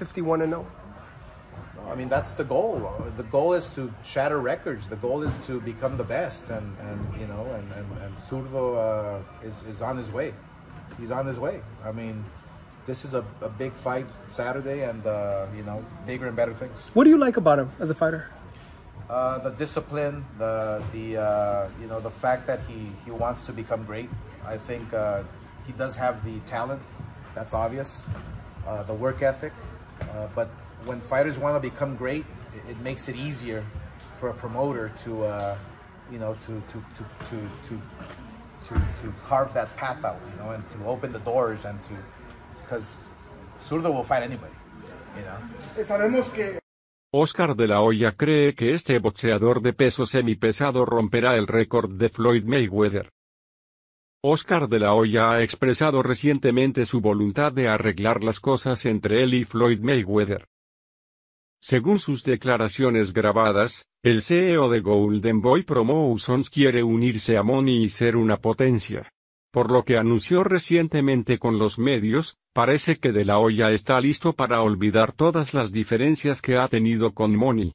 51 and 0. I mean, that's the goal. The goal is to shatter records. The goal is to become the best. And, and you know, and, and, and Surdo uh, is, is on his way. He's on his way. I mean, this is a, a big fight Saturday and, uh, you know, bigger and better things. What do you like about him as a fighter? Uh, the discipline, the, the uh, you know, the fact that he, he wants to become great. I think uh, he does have the talent. That's obvious. Uh, the work ethic. Uh, but when fighters want to become great, it, it, makes it easier for a promoter to, uh, you know, to to to to to to, to carve that path out, you know, and to open the doors and to, because Zurdo will fight anybody, you know. Eh, Oscar de la Hoya cree que este boxeador de peso semipesado romperá el récord de Floyd Mayweather. Oscar de la Hoya ha expresado recientemente su voluntad de arreglar las cosas entre él y Floyd Mayweather. Según sus declaraciones grabadas, el CEO de Golden Boy Promotions quiere unirse a Money y ser una potencia. Por lo que anunció recientemente con los medios, parece que De La Hoya está listo para olvidar todas las diferencias que ha tenido con Money.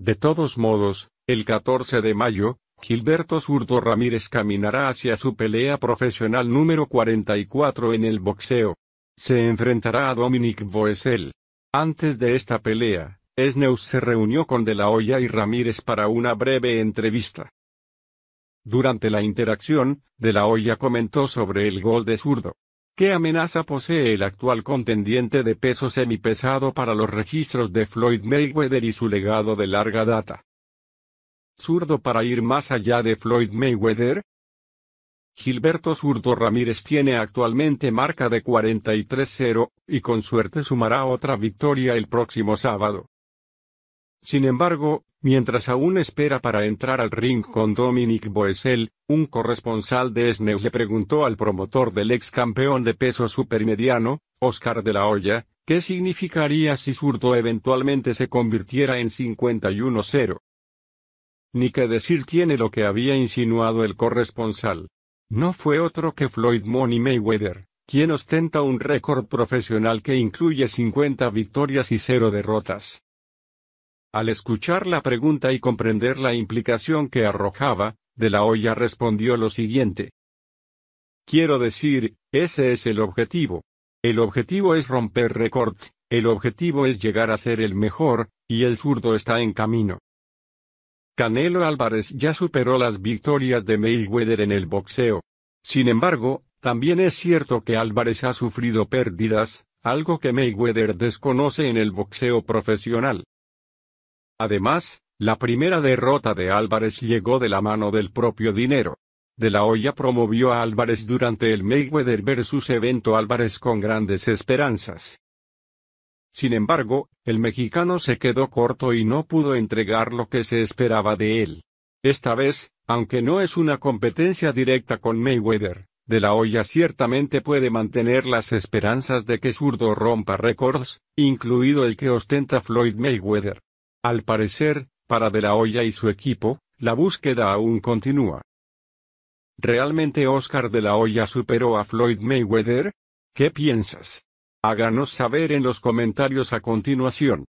De todos modos, el 14 de mayo, Gilberto Zurdo Ramírez caminará hacia su pelea profesional número 44 en el boxeo. Se enfrentará a Dominic Boesel. Antes de esta pelea, Esneus se reunió con De La Hoya y Ramírez para una breve entrevista. Durante la interacción, De La Hoya comentó sobre el gol de zurdo. ¿Qué amenaza posee el actual contendiente de peso semipesado para los registros de Floyd Mayweather y su legado de larga data? ¿Zurdo para ir más allá de Floyd Mayweather? Gilberto Zurdo Ramírez tiene actualmente marca de 43-0, y con suerte sumará otra victoria el próximo sábado. Sin embargo, mientras aún espera para entrar al ring con Dominic Boesel, un corresponsal de SNEU le preguntó al promotor del ex campeón de peso supermediano, Oscar de la Hoya, qué significaría si Zurdo eventualmente se convirtiera en 51-0. Ni que decir tiene lo que había insinuado el corresponsal. No fue otro que Floyd Money Mayweather, quien ostenta un récord profesional que incluye 50 victorias y 0 derrotas. Al escuchar la pregunta y comprender la implicación que arrojaba, De la olla respondió lo siguiente. Quiero decir, ese es el objetivo. El objetivo es romper récords, el objetivo es llegar a ser el mejor, y el zurdo está en camino. Canelo Álvarez ya superó las victorias de Mayweather en el boxeo. Sin embargo, también es cierto que Álvarez ha sufrido pérdidas, algo que Mayweather desconoce en el boxeo profesional. Además, la primera derrota de Álvarez llegó de la mano del propio dinero. De la Hoya promovió a Álvarez durante el Mayweather vs evento Álvarez con grandes esperanzas. Sin embargo, el mexicano se quedó corto y no pudo entregar lo que se esperaba de él. Esta vez, aunque no es una competencia directa con Mayweather, De la Hoya ciertamente puede mantener las esperanzas de que Zurdo rompa récords, incluido el que ostenta Floyd Mayweather. Al parecer, para De la Hoya y su equipo, la búsqueda aún continúa. ¿Realmente Oscar De la Hoya superó a Floyd Mayweather? ¿Qué piensas? Háganos saber en los comentarios a continuación.